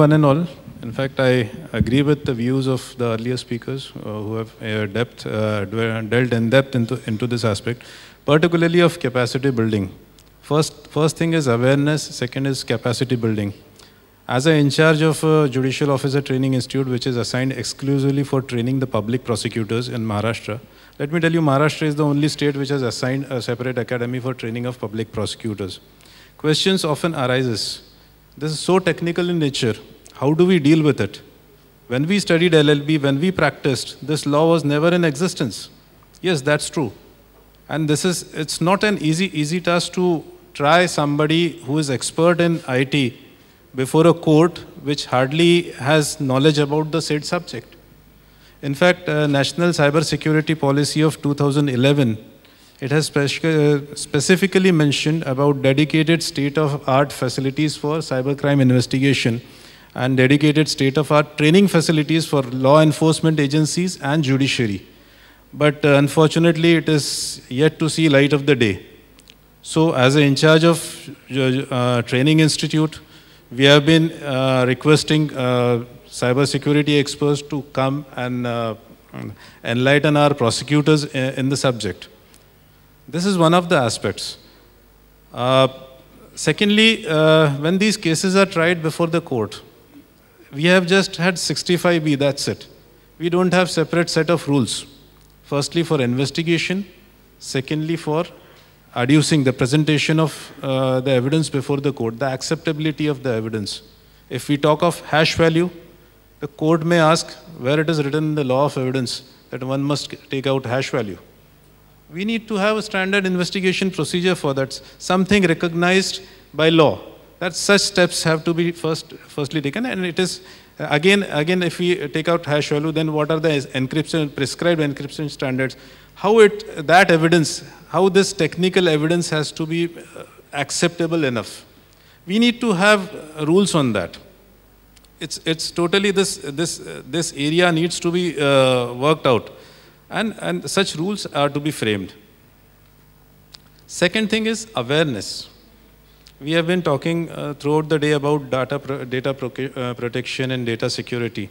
one and all. In fact, I agree with the views of the earlier speakers uh, who have uh, depth, uh, dealt in depth into, into this aspect, particularly of capacity building. First, first thing is awareness, second is capacity building. As I in charge of Judicial Officer Training Institute, which is assigned exclusively for training the public prosecutors in Maharashtra, let me tell you, Maharashtra is the only state which has assigned a separate academy for training of public prosecutors. Questions often arises. This is so technical in nature how do we deal with it? When we studied LLB, when we practiced, this law was never in existence. Yes, that's true. And this is, it's not an easy, easy task to try somebody who is expert in IT before a court which hardly has knowledge about the said subject. In fact, uh, National Cyber Security Policy of 2011, it has uh, specifically mentioned about dedicated state-of-art facilities for cybercrime investigation and dedicated state-of-art training facilities for law enforcement agencies and judiciary. But uh, unfortunately, it is yet to see light of the day. So as in charge of uh, uh, Training Institute, we have been uh, requesting uh, cybersecurity experts to come and uh, enlighten our prosecutors uh, in the subject. This is one of the aspects. Uh, secondly, when these cases are tried before the court, we have just had 65B, that's it. We don't have separate set of rules. Firstly, for investigation. Secondly, for adducing the presentation of uh, the evidence before the court, the acceptability of the evidence. If we talk of hash value, the court may ask where it is written in the law of evidence that one must take out hash value. We need to have a standard investigation procedure for that, something recognized by law that such steps have to be first, firstly taken. And it is, again, again, if we take out hash value, then what are the encryption, prescribed encryption standards? How it, that evidence, how this technical evidence has to be uh, acceptable enough. We need to have rules on that. It's, it's totally this, this, this area needs to be uh, worked out. And, and such rules are to be framed. Second thing is awareness. We have been talking uh, throughout the day about data, pro data pro uh, protection and data security.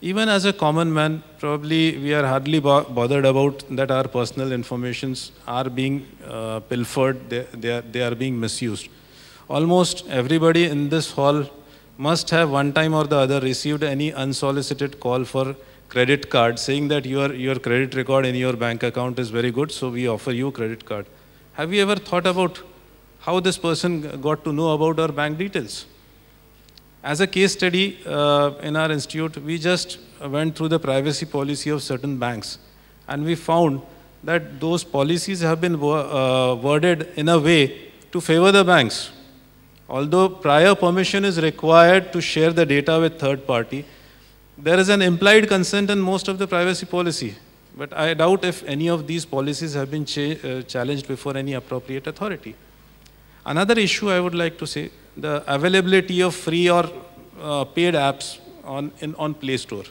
Even as a common man, probably we are hardly bo bothered about that our personal informations are being uh, pilfered, they, they, are, they are being misused. Almost everybody in this hall must have one time or the other received any unsolicited call for credit card saying that your, your credit record in your bank account is very good, so we offer you credit card. Have you ever thought about how this person got to know about our bank details. As a case study uh, in our institute, we just went through the privacy policy of certain banks and we found that those policies have been uh, worded in a way to favor the banks. Although prior permission is required to share the data with third party, there is an implied consent in most of the privacy policy. But I doubt if any of these policies have been cha uh, challenged before any appropriate authority. Another issue I would like to say, the availability of free or uh, paid apps on, in, on Play Store.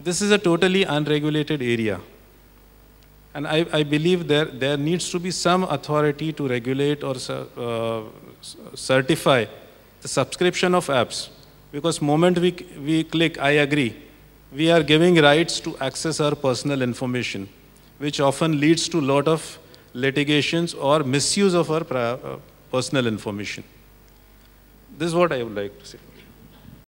This is a totally unregulated area. And I, I believe there, there needs to be some authority to regulate or uh, certify the subscription of apps. Because moment we, we click, I agree, we are giving rights to access our personal information, which often leads to a lot of litigations or misuse of our uh, personal information. This is what I would like to say.